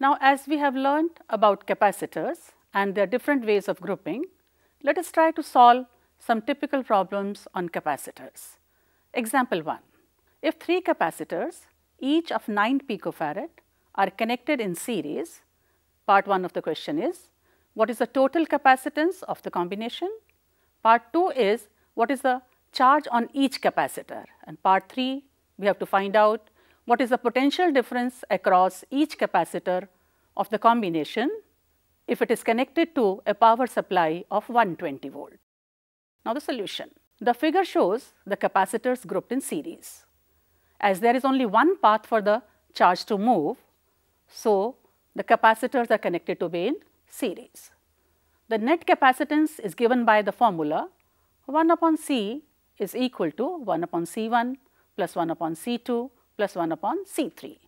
Now, as we have learned about capacitors and their different ways of grouping, let us try to solve some typical problems on capacitors. Example 1. If three capacitors, each of 9 picofarad, are connected in series, part 1 of the question is, what is the total capacitance of the combination? Part 2 is, what is the charge on each capacitor? And part 3, we have to find out what is the potential difference across each capacitor of the combination if it is connected to a power supply of 120 volt. Now the solution. The figure shows the capacitors grouped in series. As there is only one path for the charge to move, so the capacitors are connected to be in series. The net capacitance is given by the formula 1 upon C is equal to 1 upon C1 plus 1 upon C2 plus 1 upon C3.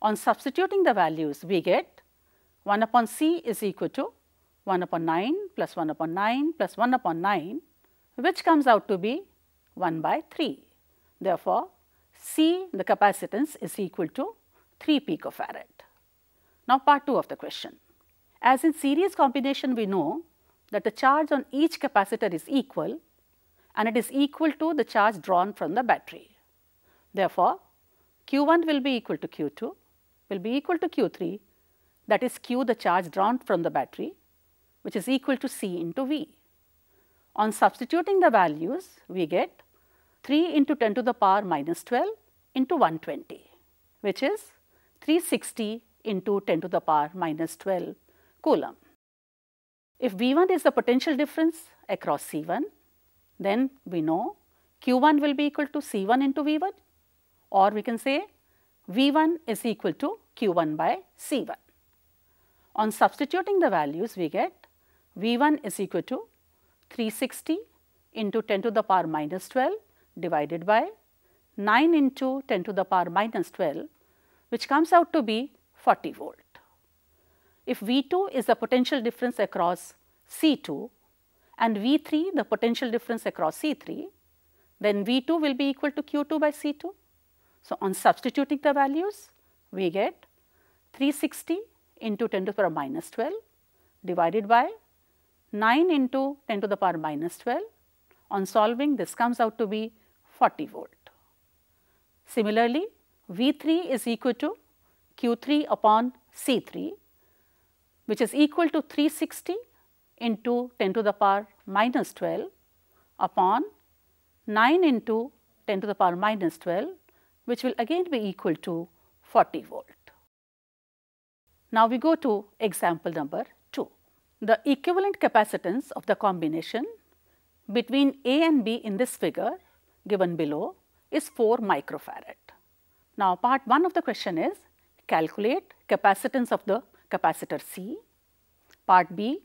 On substituting the values, we get 1 upon C is equal to 1 upon 9 plus 1 upon 9 plus 1 upon 9, which comes out to be 1 by 3. Therefore, C, the capacitance is equal to 3 picofarad. Now, part 2 of the question. As in series combination, we know that the charge on each capacitor is equal and it is equal to the charge drawn from the battery. Therefore, Q1 will be equal to Q2 will be equal to Q3 that is Q the charge drawn from the battery which is equal to C into V. On substituting the values we get 3 into 10 to the power minus 12 into 120 which is 360 into 10 to the power minus 12 coulomb. If V1 is the potential difference across C1 then we know Q1 will be equal to C1 into V1 or we can say V1 is equal to Q1 by C1. On substituting the values, we get V1 is equal to 360 into 10 to the power minus 12 divided by 9 into 10 to the power minus 12 which comes out to be 40 volt. If V2 is the potential difference across C2 and V3 the potential difference across C3, then V2 will be equal to Q2 by C2 so, on substituting the values, we get 360 into 10 to the power minus 12 divided by 9 into 10 to the power minus 12. On solving, this comes out to be 40 volt. Similarly, V3 is equal to Q3 upon C3, which is equal to 360 into 10 to the power minus 12 upon 9 into 10 to the power minus 12 which will again be equal to 40 volt. Now, we go to example number 2. The equivalent capacitance of the combination between A and B in this figure given below is 4 microfarad. Now, part 1 of the question is calculate capacitance of the capacitor C. Part B,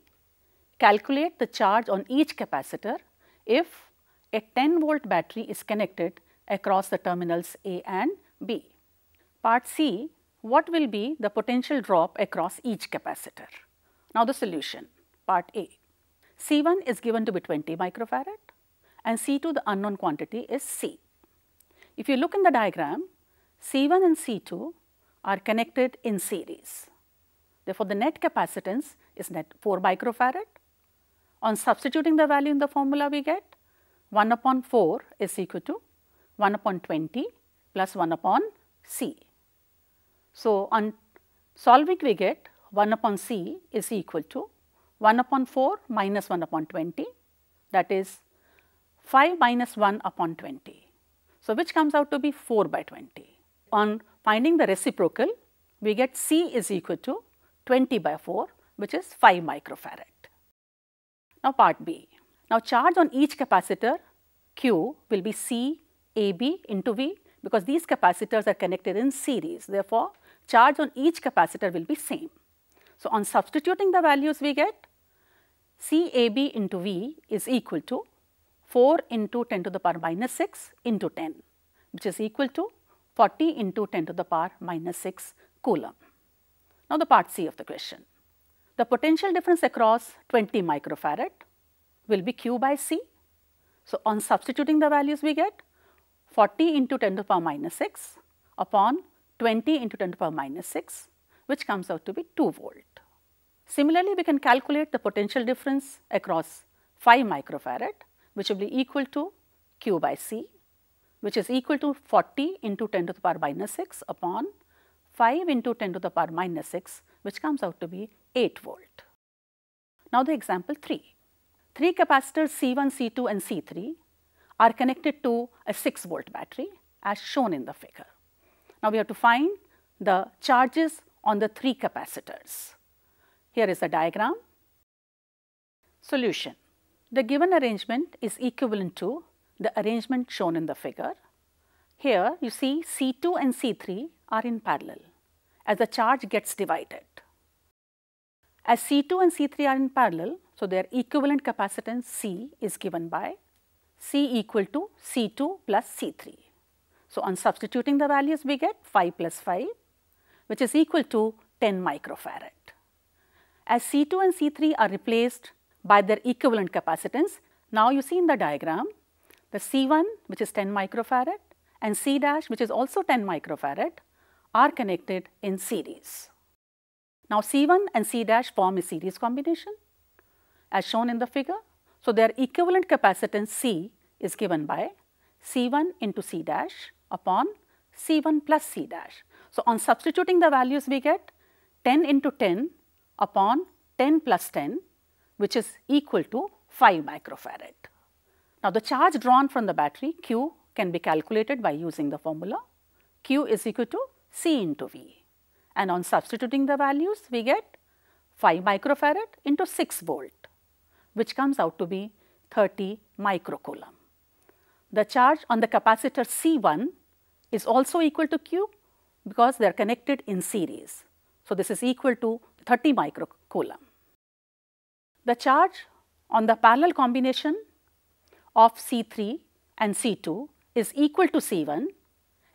calculate the charge on each capacitor if a 10 volt battery is connected across the terminals A and B. Part C, what will be the potential drop across each capacitor? Now the solution, part A. C1 is given to be 20 microfarad and C2 the unknown quantity is C. If you look in the diagram, C1 and C2 are connected in series. Therefore, the net capacitance is net 4 microfarad. On substituting the value in the formula we get 1 upon 4 is equal to 1 upon 20 plus 1 upon C. So, on solving we get 1 upon C is equal to 1 upon 4 minus 1 upon 20 that is 5 minus 1 upon 20. So, which comes out to be 4 by 20. On finding the reciprocal, we get C is equal to 20 by 4 which is 5 microfarad. Now, part B. Now, charge on each capacitor Q will be C AB into V because these capacitors are connected in series. Therefore, charge on each capacitor will be same. So, on substituting the values we get CAB into V is equal to 4 into 10 to the power minus 6 into 10 which is equal to 40 into 10 to the power minus 6 coulomb. Now, the part C of the question. The potential difference across 20 microfarad will be Q by C. So, on substituting the values we get 40 into 10 to the power minus 6 upon 20 into 10 to the power minus 6 which comes out to be 2 volt. Similarly, we can calculate the potential difference across 5 microfarad which will be equal to Q by C which is equal to 40 into 10 to the power minus 6 upon 5 into 10 to the power minus 6 which comes out to be 8 volt. Now, the example 3. Three capacitors C1, C2 and C3 are connected to a 6 volt battery as shown in the figure. Now, we have to find the charges on the three capacitors. Here is a diagram. Solution. The given arrangement is equivalent to the arrangement shown in the figure. Here you see C2 and C3 are in parallel as the charge gets divided. As C2 and C3 are in parallel, so their equivalent capacitance C is given by C equal to C2 plus C3. So, on substituting the values we get 5 plus 5 which is equal to 10 microfarad. As C2 and C3 are replaced by their equivalent capacitance, now you see in the diagram the C1 which is 10 microfarad and C dash which is also 10 microfarad are connected in series. Now C1 and C dash form a series combination as shown in the figure so, their equivalent capacitance C is given by C1 into C dash upon C1 plus C dash. So, on substituting the values we get 10 into 10 upon 10 plus 10 which is equal to 5 microfarad. Now, the charge drawn from the battery Q can be calculated by using the formula Q is equal to C into V and on substituting the values we get 5 microfarad into 6 volt which comes out to be 30 microcoulomb. The charge on the capacitor C1 is also equal to Q because they are connected in series. So, this is equal to 30 microcoulomb. The charge on the parallel combination of C3 and C2 is equal to C1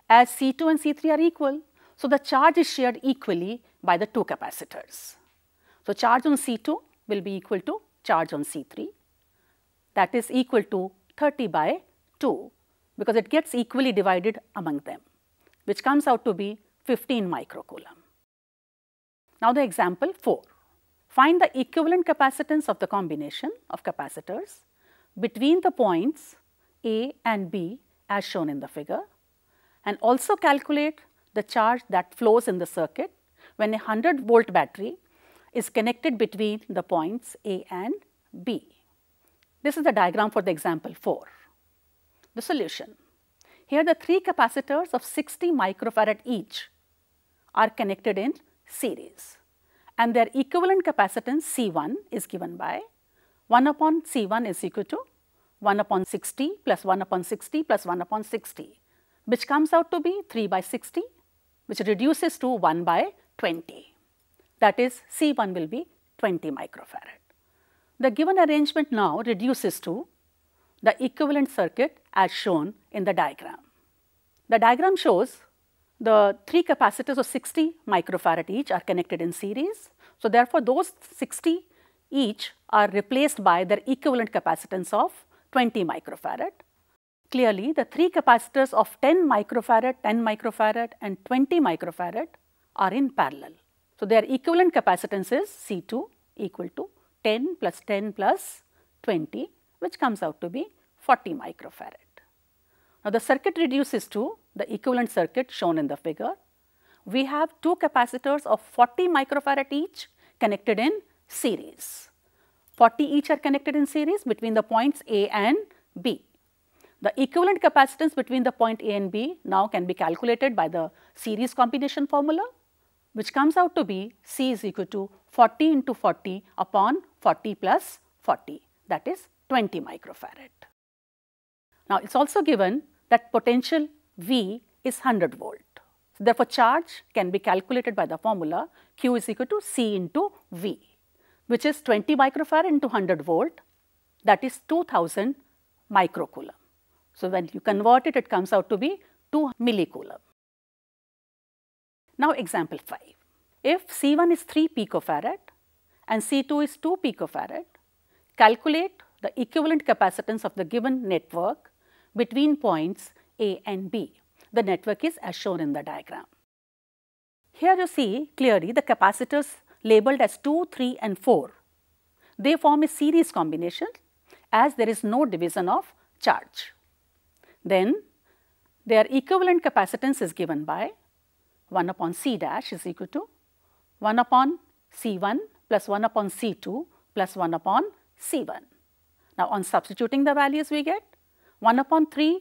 as C2 and C3 are equal. So, the charge is shared equally by the two capacitors. So, charge on C2 will be equal to charge on C3 that is equal to 30 by 2 because it gets equally divided among them, which comes out to be 15 microcoulomb. Now the example 4. Find the equivalent capacitance of the combination of capacitors between the points A and B as shown in the figure and also calculate the charge that flows in the circuit when a 100 volt battery is connected between the points A and B. This is the diagram for the example 4. The solution. Here the three capacitors of 60 microfarad each are connected in series and their equivalent capacitance C1 is given by 1 upon C1 is equal to 1 upon 60 plus 1 upon 60 plus 1 upon 60 which comes out to be 3 by 60 which reduces to 1 by 20 that is C1 will be 20 microfarad. The given arrangement now reduces to the equivalent circuit as shown in the diagram. The diagram shows the three capacitors of 60 microfarad each are connected in series. So, therefore, those 60 each are replaced by their equivalent capacitance of 20 microfarad. Clearly, the three capacitors of 10 microfarad, 10 microfarad and 20 microfarad are in parallel. So, their equivalent capacitance is C2 equal to 10 plus 10 plus 20 which comes out to be 40 microfarad. Now, the circuit reduces to the equivalent circuit shown in the figure. We have two capacitors of 40 microfarad each connected in series. 40 each are connected in series between the points A and B. The equivalent capacitance between the point A and B now can be calculated by the series combination formula which comes out to be C is equal to 40 into 40 upon 40 plus 40 that is 20 microfarad. Now, it is also given that potential V is 100 volt. So, therefore, charge can be calculated by the formula Q is equal to C into V which is 20 microfarad into 100 volt that is 2000 microcoulomb. So, when you convert it, it comes out to be 2 millicoulomb. Now example 5. If C1 is 3 picofarad and C2 is 2 picofarad, calculate the equivalent capacitance of the given network between points A and B. The network is as shown in the diagram. Here you see clearly the capacitors labeled as 2, 3 and 4. They form a series combination as there is no division of charge. Then their equivalent capacitance is given by 1 upon C dash is equal to 1 upon C1 plus 1 upon C2 plus 1 upon C1. Now, on substituting the values we get 1 upon 3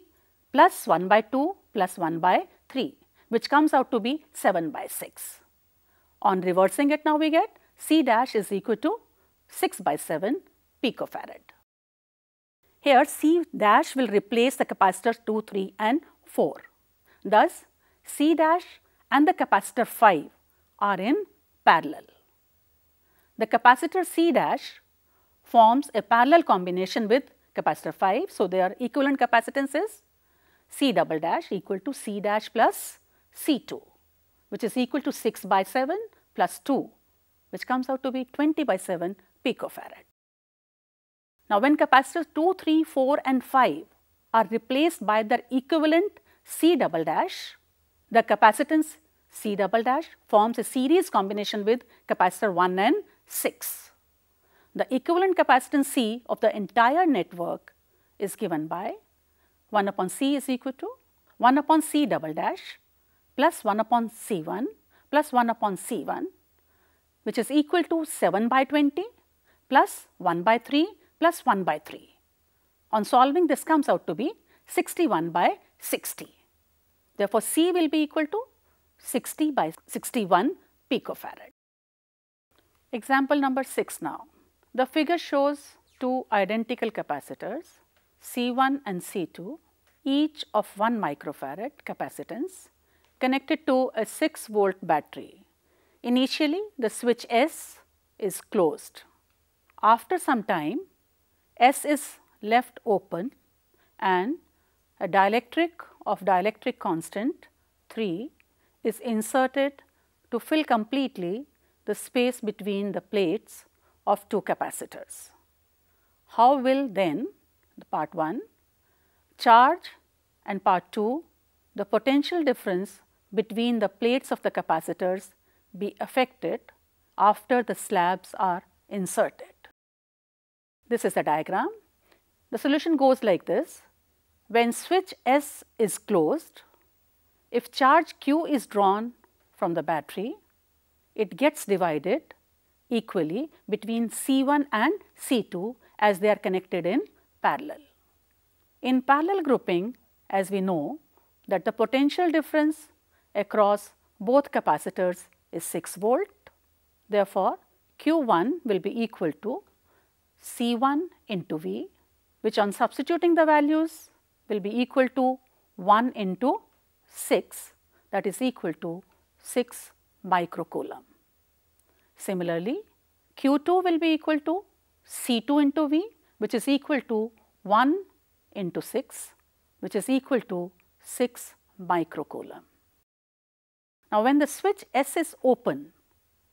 plus 1 by 2 plus 1 by 3 which comes out to be 7 by 6. On reversing it now we get C dash is equal to 6 by 7 picofarad. Here C dash will replace the capacitors 2, 3 and 4. Thus, C dash and the capacitor 5 are in parallel. The capacitor C dash forms a parallel combination with capacitor 5. So, their equivalent capacitances. C double dash equal to C dash plus C2 which is equal to 6 by 7 plus 2 which comes out to be 20 by 7 picofarad. Now, when capacitors 2, 3, 4 and 5 are replaced by their equivalent C double dash, the capacitance C double dash forms a series combination with capacitor 1 and 6. The equivalent capacitance C of the entire network is given by 1 upon C is equal to 1 upon C double dash plus 1 upon C1 plus 1 upon C1 which is equal to 7 by 20 plus 1 by 3 plus 1 by 3. On solving this comes out to be 61 by 60. Therefore, C will be equal to 60 by 61 picofarad. Example number 6 now. The figure shows two identical capacitors C1 and C2 each of 1 microfarad capacitance connected to a 6 volt battery. Initially the switch S is closed. After some time S is left open and a dielectric of dielectric constant 3 is inserted to fill completely the space between the plates of two capacitors. How will then the part 1 charge and part 2 the potential difference between the plates of the capacitors be affected after the slabs are inserted. This is the diagram. The solution goes like this. When switch S is closed, if charge Q is drawn from the battery, it gets divided equally between C1 and C2 as they are connected in parallel. In parallel grouping, as we know that the potential difference across both capacitors is 6 volt. Therefore, Q1 will be equal to C1 into V, which on substituting the values will be equal to 1 into 6 that is equal to 6 microcoulomb. Similarly, Q2 will be equal to C2 into V which is equal to 1 into 6 which is equal to 6 microcoulomb. Now, when the switch S is open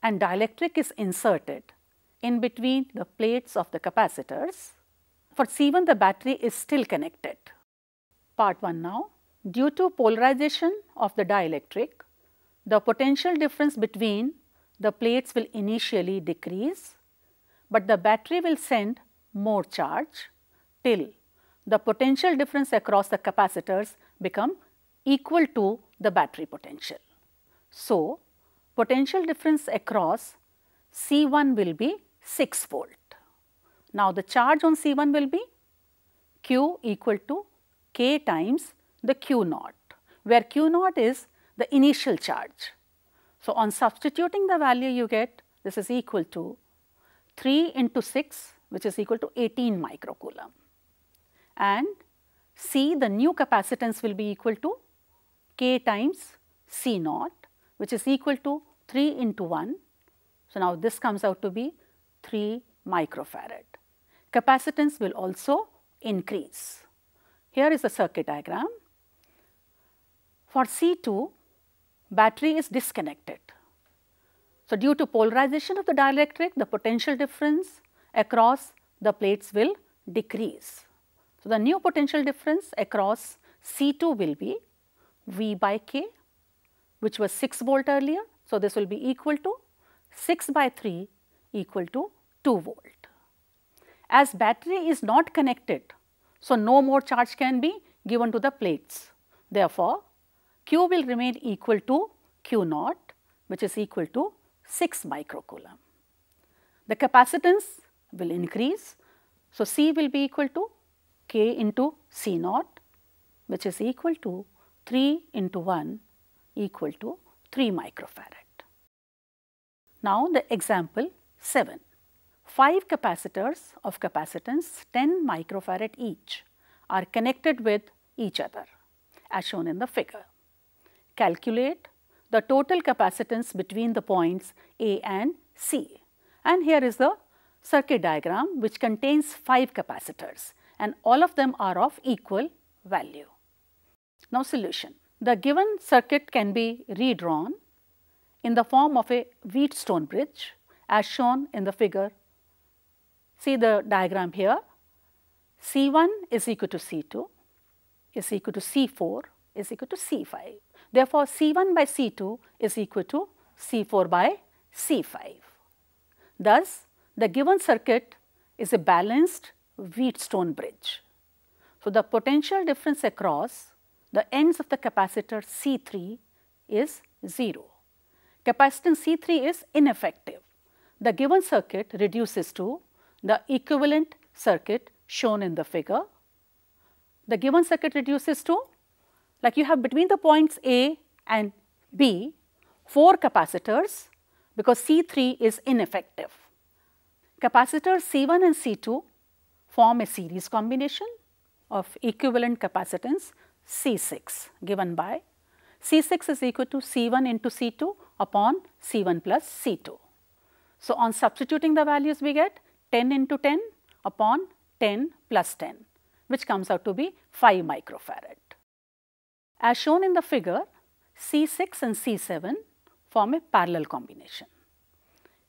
and dielectric is inserted in between the plates of the capacitors, for C1 the battery is still connected. Part 1 now, Due to polarization of the dielectric, the potential difference between the plates will initially decrease, but the battery will send more charge till the potential difference across the capacitors become equal to the battery potential. So, potential difference across C1 will be 6 volt. Now, the charge on C1 will be Q equal to K times the Q naught, where Q naught is the initial charge. So, on substituting the value you get this is equal to 3 into 6 which is equal to 18 microcoulomb and C the new capacitance will be equal to K times C naught which is equal to 3 into 1. So, now this comes out to be 3 microfarad. Capacitance will also increase. Here is the circuit diagram. For C2, battery is disconnected. So, due to polarization of the dielectric, the potential difference across the plates will decrease. So, the new potential difference across C2 will be V by K which was 6 volt earlier. So, this will be equal to 6 by 3 equal to 2 volt. As battery is not connected, so no more charge can be given to the plates. Therefore, Q will remain equal to Q naught which is equal to 6 microcoulomb. The capacitance will increase. So, C will be equal to K into C naught which is equal to 3 into 1 equal to 3 microfarad. Now, the example 7. 5 capacitors of capacitance 10 microfarad each are connected with each other as shown in the figure. Calculate the total capacitance between the points A and C. And here is the circuit diagram which contains 5 capacitors and all of them are of equal value. Now solution. The given circuit can be redrawn in the form of a Wheatstone bridge as shown in the figure. See the diagram here. C1 is equal to C2 is equal to C4 is equal to C5. Therefore, C1 by C2 is equal to C4 by C5. Thus, the given circuit is a balanced Wheatstone bridge. So, the potential difference across the ends of the capacitor C3 is 0. Capacitance C3 is ineffective. The given circuit reduces to the equivalent circuit shown in the figure. The given circuit reduces to like you have between the points A and B, four capacitors because C3 is ineffective. Capacitors C1 and C2 form a series combination of equivalent capacitance C6 given by C6 is equal to C1 into C2 upon C1 plus C2. So, on substituting the values we get 10 into 10 upon 10 plus 10 which comes out to be 5 microfarad. As shown in the figure, C6 and C7 form a parallel combination.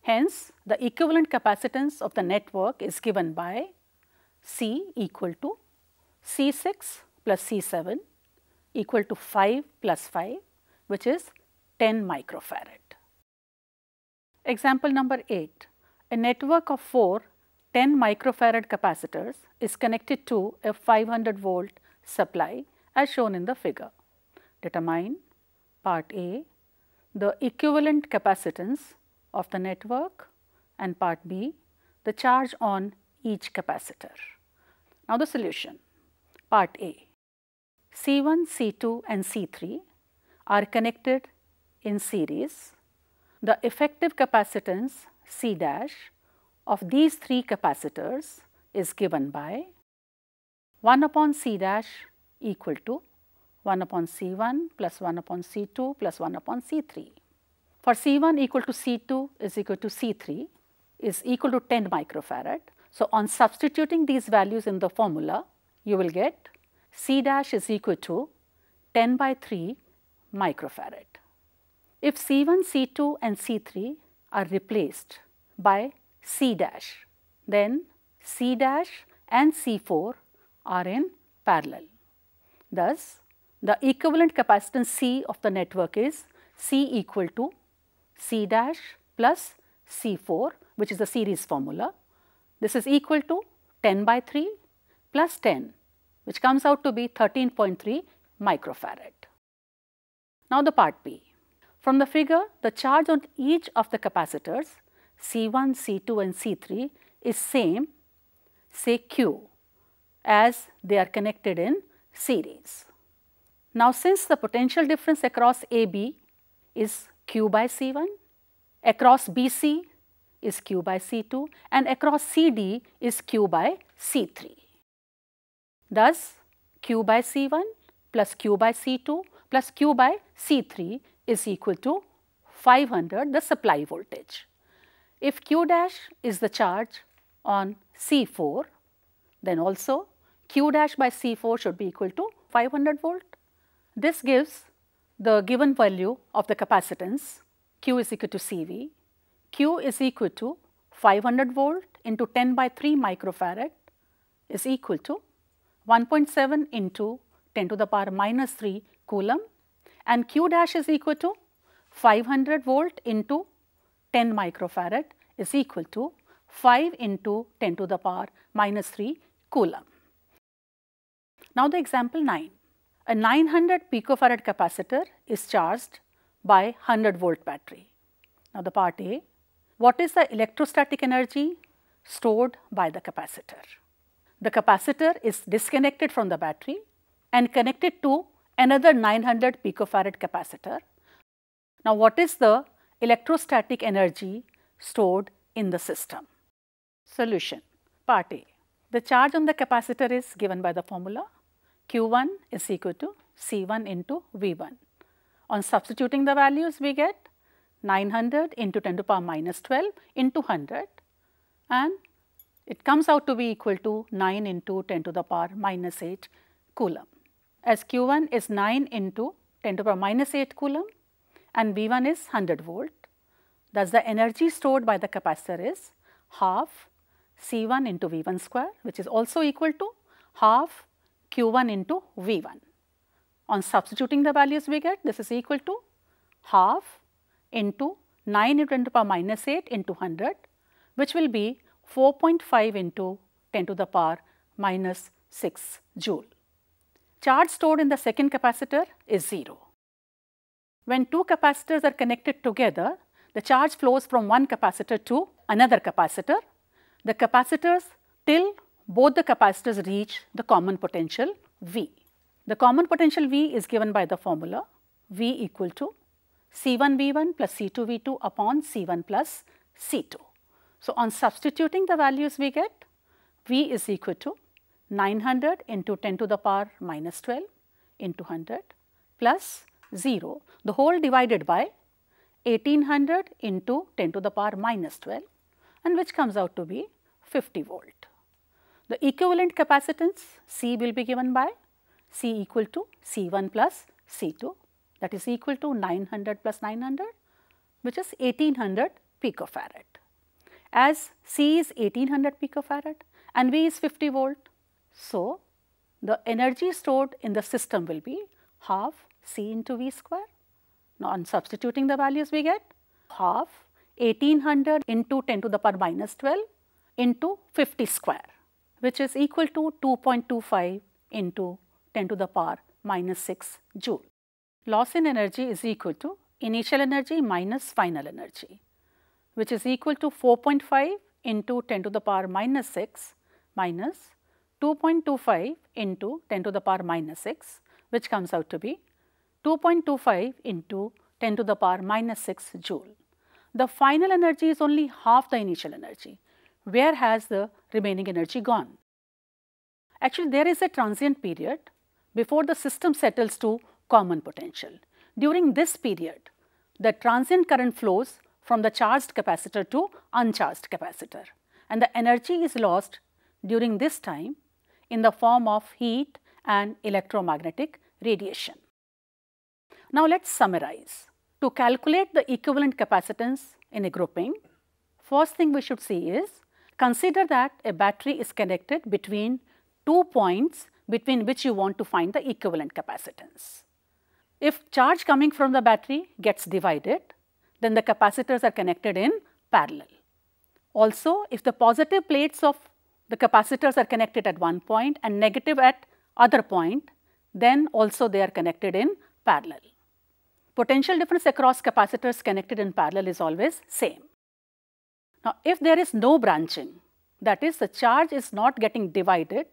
Hence, the equivalent capacitance of the network is given by C equal to C6 plus C7 equal to 5 plus 5 which is 10 microfarad. Example number 8. A network of 4 10 microfarad capacitors is connected to a 500 volt supply as shown in the figure determine part A the equivalent capacitance of the network and part B the charge on each capacitor. Now the solution part A C1, C2 and C3 are connected in series. The effective capacitance C dash of these three capacitors is given by 1 upon C dash equal to 1 upon C1 plus 1 upon C2 plus 1 upon C3. For C1 equal to C2 is equal to C3 is equal to 10 microfarad. So, on substituting these values in the formula, you will get C dash is equal to 10 by 3 microfarad. If C1, C2 and C3 are replaced by C dash, then C dash and C4 are in parallel. Thus, the equivalent capacitance C of the network is C equal to C dash plus C4 which is the series formula. This is equal to 10 by 3 plus 10 which comes out to be 13.3 microfarad. Now the part B. From the figure, the charge on each of the capacitors C1, C2 and C3 is same say Q as they are connected in series. Now, since the potential difference across AB is Q by C1, across BC is Q by C2 and across CD is Q by C3. Thus, Q by C1 plus Q by C2 plus Q by C3 is equal to 500 the supply voltage. If Q dash is the charge on C4, then also Q dash by C4 should be equal to 500 volt. This gives the given value of the capacitance Q is equal to CV. Q is equal to 500 volt into 10 by 3 microfarad is equal to 1.7 into 10 to the power minus 3 coulomb and Q dash is equal to 500 volt into 10 microfarad is equal to 5 into 10 to the power minus 3 coulomb. Now the example 9. A 900 picofarad capacitor is charged by 100 volt battery. Now the part A, what is the electrostatic energy stored by the capacitor? The capacitor is disconnected from the battery and connected to another 900 picofarad capacitor. Now what is the electrostatic energy stored in the system? Solution, part A. The charge on the capacitor is given by the formula Q1 is equal to C1 into V1. On substituting the values, we get 900 into 10 to the power minus 12 into 100 and it comes out to be equal to 9 into 10 to the power minus 8 coulomb. As Q1 is 9 into 10 to the power minus 8 coulomb and V1 is 100 volt. Thus, the energy stored by the capacitor is half C1 into V1 square which is also equal to half Q1 into V1. On substituting the values we get, this is equal to half into 9 into 10 to the power minus 8 into 100, which will be 4.5 into 10 to the power minus 6 joule. Charge stored in the second capacitor is 0. When two capacitors are connected together, the charge flows from one capacitor to another capacitor. The capacitors till both the capacitors reach the common potential V. The common potential V is given by the formula V equal to C1 V1 plus C2 V2 upon C1 plus C2. So, on substituting the values we get V is equal to 900 into 10 to the power minus 12 into 100 plus 0 the whole divided by 1800 into 10 to the power minus 12 and which comes out to be 50 volt. The equivalent capacitance C will be given by C equal to C1 plus C2 that is equal to 900 plus 900 which is 1800 picofarad. As C is 1800 picofarad and V is 50 volt, so the energy stored in the system will be half C into V square. Now, on substituting the values we get half 1800 into 10 to the power minus 12 into 50 square which is equal to 2.25 into 10 to the power minus 6 joule. Loss in energy is equal to initial energy minus final energy, which is equal to 4.5 into 10 to the power minus 6 minus 2.25 into 10 to the power minus 6, which comes out to be 2.25 into 10 to the power minus 6 joule. The final energy is only half the initial energy where has the remaining energy gone? Actually, there is a transient period before the system settles to common potential. During this period, the transient current flows from the charged capacitor to uncharged capacitor and the energy is lost during this time in the form of heat and electromagnetic radiation. Now let's summarize. To calculate the equivalent capacitance in a grouping, first thing we should see is Consider that a battery is connected between two points between which you want to find the equivalent capacitance. If charge coming from the battery gets divided, then the capacitors are connected in parallel. Also, if the positive plates of the capacitors are connected at one point and negative at other point, then also they are connected in parallel. Potential difference across capacitors connected in parallel is always same. Now, if there is no branching, that is the charge is not getting divided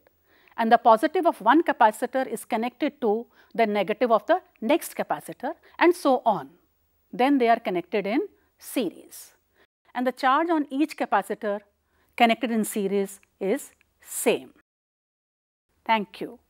and the positive of one capacitor is connected to the negative of the next capacitor and so on. Then they are connected in series. And the charge on each capacitor connected in series is same. Thank you.